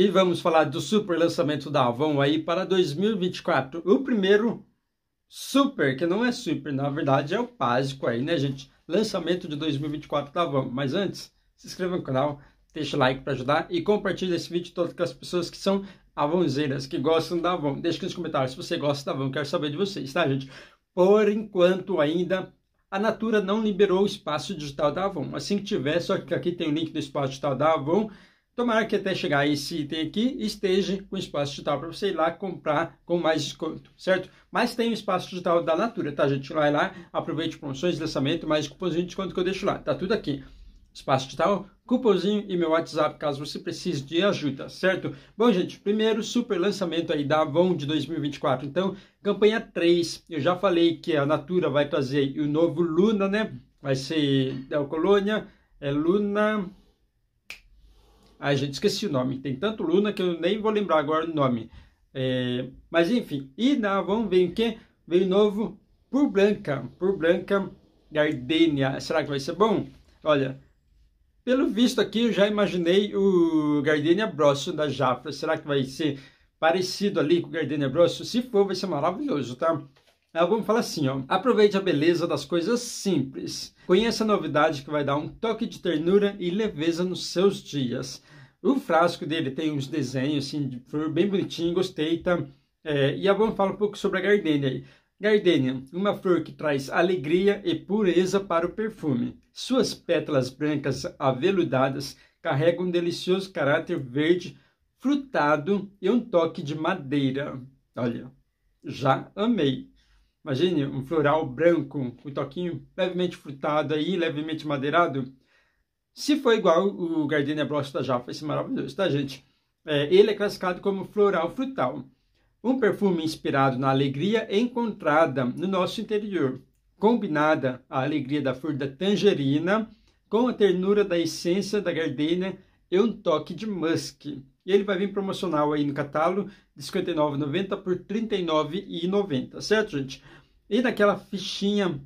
E vamos falar do super lançamento da Avon aí para 2024. O primeiro super, que não é super, na verdade é o básico aí, né, gente? Lançamento de 2024 da Avon. Mas antes, se inscreva no canal, deixa o like para ajudar e compartilha esse vídeo todo com as pessoas que são avonzeiras, que gostam da Avon. Deixa aqui nos comentários se você gosta da Avon, quero saber de vocês, tá, gente? Por enquanto ainda a Natura não liberou o espaço digital da Avon. Assim que tiver, só que aqui tem o link do espaço digital da Avon, Tomara que até chegar esse item aqui esteja com espaço digital para você ir lá comprar com mais desconto, certo? Mas tem o espaço digital da Natura, tá, gente? Vai lá, aproveite promoções, lançamento, mais cupomzinho de desconto que eu deixo lá. Tá tudo aqui espaço digital, cupomzinho e meu WhatsApp caso você precise de ajuda, certo? Bom, gente, primeiro super lançamento aí da Avon de 2024. Então, campanha 3. Eu já falei que a Natura vai trazer o novo Luna, né? Vai ser da é Colônia, é Luna Ai, gente, esqueci o nome. Tem tanto Luna que eu nem vou lembrar agora o nome. É, mas enfim, e na Avon vem o quê? Vem novo por Branca, por Branca Gardenia. Será que vai ser bom? Olha, pelo visto aqui eu já imaginei o Gardenia Brosso da Jafra. Será que vai ser parecido ali com o Gardenia Brosso? Se for, vai ser maravilhoso, tá? Ah, vamos falar assim, ó. Aproveite a beleza das coisas simples. Conheça a novidade que vai dar um toque de ternura e leveza nos seus dias. O frasco dele tem uns desenhos assim, de flor bem bonitinho, gostei, tá? É, e agora vamos falar um pouco sobre a gardênia aí. Gardênia, uma flor que traz alegria e pureza para o perfume. Suas pétalas brancas aveludadas carregam um delicioso caráter verde frutado e um toque de madeira. Olha, já amei. Imagine um floral branco, um toquinho levemente frutado aí, levemente madeirado. Se for igual o Gardenia Blossom da Jaffa, esse é maravilhoso, tá, gente? É, ele é classificado como floral frutal. Um perfume inspirado na alegria encontrada no nosso interior, combinada a alegria da flor da tangerina com a ternura da essência da gardenia e um toque de musk. E ele vai vir promocional aí no catálogo de R$ 59,90 por R$ 39,90, certo, gente? E naquela fichinha,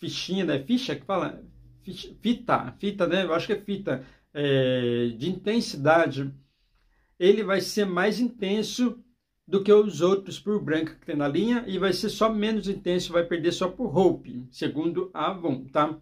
fichinha, né? Ficha que fala? fita, fita, né? Eu acho que é fita é, de intensidade, ele vai ser mais intenso do que os outros por branca que tem na linha e vai ser só menos intenso, vai perder só por Hope, segundo a Avon, tá?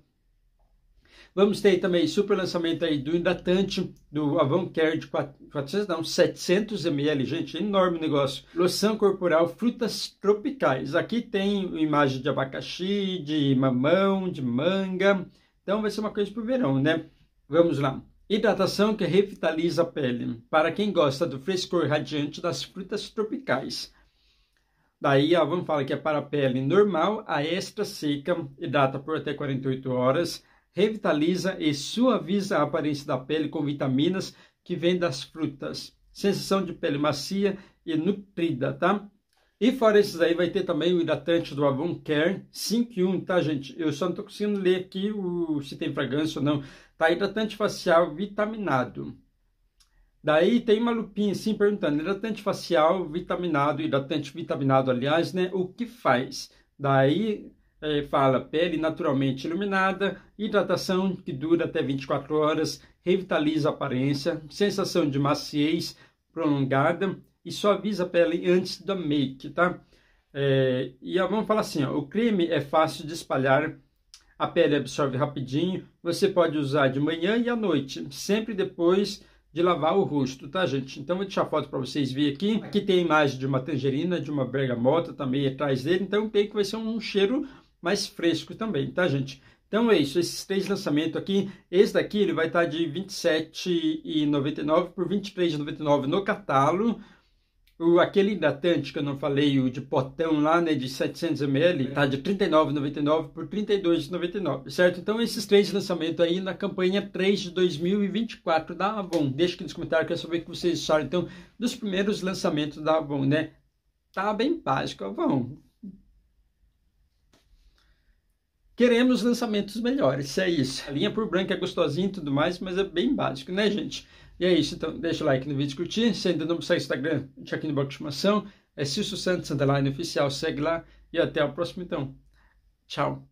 Vamos ter também super lançamento aí do hidratante do Avon Care de 400, não, 700 ml, gente, enorme negócio. Loção corporal, frutas tropicais. Aqui tem imagem de abacaxi, de mamão, de manga, então vai ser uma coisa para o verão, né? Vamos lá. Hidratação que revitaliza a pele. Para quem gosta do frescor radiante das frutas tropicais. Daí vamos falar que é para a pele normal, a extra seca, hidrata por até 48 horas, revitaliza e suaviza a aparência da pele com vitaminas que vêm das frutas. Sensação de pele macia e nutrida, tá? E fora esses aí, vai ter também o hidratante do Avon Care 5-1, tá, gente? Eu só não tô conseguindo ler aqui o, se tem fragrância ou não. Tá, hidratante facial vitaminado. Daí tem uma lupinha assim perguntando, hidratante facial vitaminado, hidratante vitaminado, aliás, né? O que faz? Daí é, fala pele naturalmente iluminada, hidratação que dura até 24 horas, revitaliza a aparência, sensação de maciez prolongada, e suaviza a pele antes da make, tá? É, e vamos falar assim, ó, o creme é fácil de espalhar, a pele absorve rapidinho, você pode usar de manhã e à noite, sempre depois de lavar o rosto, tá gente? Então vou deixar a foto para vocês verem aqui, aqui é. tem a imagem de uma tangerina, de uma bergamota também atrás dele, então tem que vai ser um cheiro mais fresco também, tá gente? Então é isso, esses três lançamentos aqui, esse daqui ele vai estar tá de R$ 27,99 por R$ 23,99 no catálogo, o, aquele hidratante que eu não falei, o de potão lá, né, de 700ml, tá de R$39,99 por R$32,99, certo? Então esses três lançamentos aí na campanha 3 de 2024 da Avon. Deixa aqui nos comentários, quero saber o que vocês acharam, então, dos primeiros lançamentos da Avon, né? Tá bem básico, Avon. Queremos lançamentos melhores, é isso. A linha por branco é gostosinha e tudo mais, mas é bem básico, né, gente? E é isso, então deixa o like no vídeo, curtir. Se ainda não me segue no Instagram, deixa aqui no box de informação. É Silso Santos, underline oficial, segue lá. E até o próximo então. Tchau.